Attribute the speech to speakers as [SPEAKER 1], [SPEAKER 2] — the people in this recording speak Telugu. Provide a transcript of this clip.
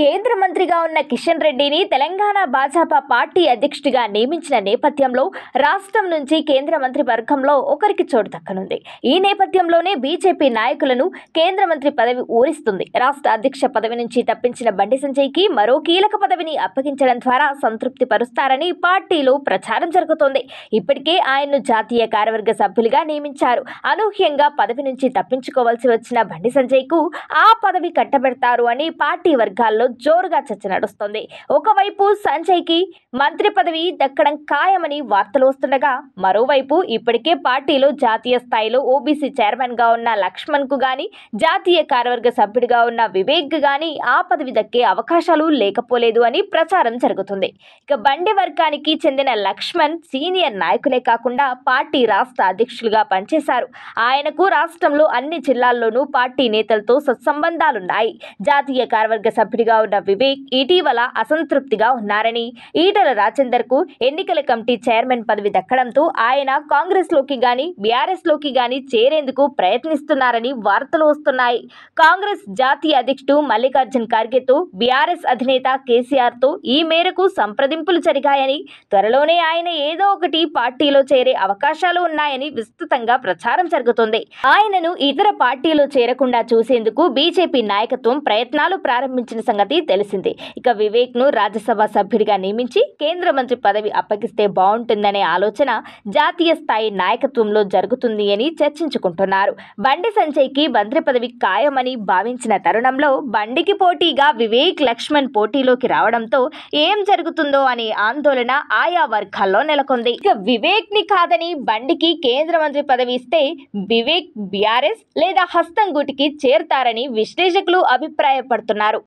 [SPEAKER 1] కేంద్ర మంత్రిగా ఉన్న కిషన్ రెడ్డిని తెలంగాణ భాజపా పార్టీ అధ్యక్షుడిగా నియమించిన నేపథ్యంలో రాష్ట్రం నుంచి కేంద్ర మంత్రి వర్గంలో ఒకరికి చోటు దక్కనుంది ఈ నేపథ్యంలోనే బీజేపీ నాయకులను కేంద్ర మంత్రి పదవి ఊరిస్తుంది రాష్ట్ర అధ్యక్ష పదవి నుంచి తప్పించిన బండి సంజయ్కి మరో కీలక పదవిని అప్పగించడం ద్వారా సంతృప్తి పరుస్తారని పార్టీలో ప్రచారం జరుగుతోంది ఇప్పటికే ఆయన్ను జాతీయ కార్యవర్గ సభ్యులుగా నియమించారు అనూహ్యంగా పదవి నుంచి తప్పించుకోవాల్సి వచ్చిన బండి సంజయ్కు ఆ పదవి కట్టబెడతారు అని పార్టీ వర్గాల్లో ఎన్నికల్లో జోరుగా చర్చ నడుస్తోంది ఒకవైపు సంజయ్కి మంత్రి పదవి దక్కడం ఖాయమని వార్తలు వస్తుండగా మరోవైపు ఇప్పటికే పార్టీలో జాతీయ స్థాయిలో ఓబీసీ చైర్మన్గా ఉన్న లక్ష్మణ్కు గాని జాతీయ కార్యవర్గ సభ్యుడిగా ఉన్న వివేక్ గాని ఆ పదవి దక్కే అవకాశాలు లేకపోలేదు అని ప్రచారం జరుగుతుంది ఇక బండి వర్గానికి చెందిన లక్ష్మణ్ సీనియర్ నాయకులే కాకుండా పార్టీ రాష్ట్ర అధ్యక్షులుగా పనిచేశారు ఆయనకు రాష్ట్రంలో అన్ని జిల్లాల్లోనూ పార్టీ నేతలతో సత్సంబంధాలున్నాయి జాతీయ కార్యవర్గ సభ్యుడిగా మంత్రిగా ఉన్న వివేక్ ఇటీవల అసంతృప్తిగా ఉన్నారని ఈటల కు ఎన్నికల కమిటీ చైర్మన్ పదవి దక్కడంతో ఆయన కాంగ్రెస్ లోకి గాని లోకి గాని చేరేందుకు ప్రయత్నిస్తున్నారని వార్తలు వస్తున్నాయి కాంగ్రెస్ జాతీయ అధ్యక్షుడు మల్లికార్జున్ ఖార్గేతో బీఆర్ఎస్ అధినేత తో ఈ మేరకు సంప్రదింపులు జరిగాయని త్వరలోనే ఆయన ఏదో ఒకటి పార్టీలో చేరే అవకాశాలు ఉన్నాయని విస్తృతంగా ప్రచారం జరుగుతుంది ఆయనను ఇతర పార్టీలో చేరకుండా చూసేందుకు బీజేపీ నాయకత్వం ప్రయత్నాలు ప్రారంభించిన సంగతి సంగతి తెలిసింది ఇక వివేక్ను రాజ్యసభ సభ్యుడిగా నియమించి కేంద్ర మంత్రి పదవి అప్పగిస్తే బాగుంటుందనే ఆలోచన జాతీయ స్థాయి నాయకత్వంలో జరుగుతుంది అని చర్చించుకుంటున్నారు బండి సంజయ్కి మంత్రి పదవి ఖాయమని భావించిన తరుణంలో బండికి పోటీగా వివేక్ లక్ష్మణ్ పోటీలోకి రావడంతో ఏం జరుగుతుందో అనే ఆందోళన ఆయా వర్గాల్లో నెలకొంది ఇక వివేక్ ని కాదని బండికి కేంద్ర మంత్రి పదవి ఇస్తే వివేక్ బీఆర్ఎస్ లేదా హస్తం గుటికి విశ్లేషకులు అభిప్రాయపడుతున్నారు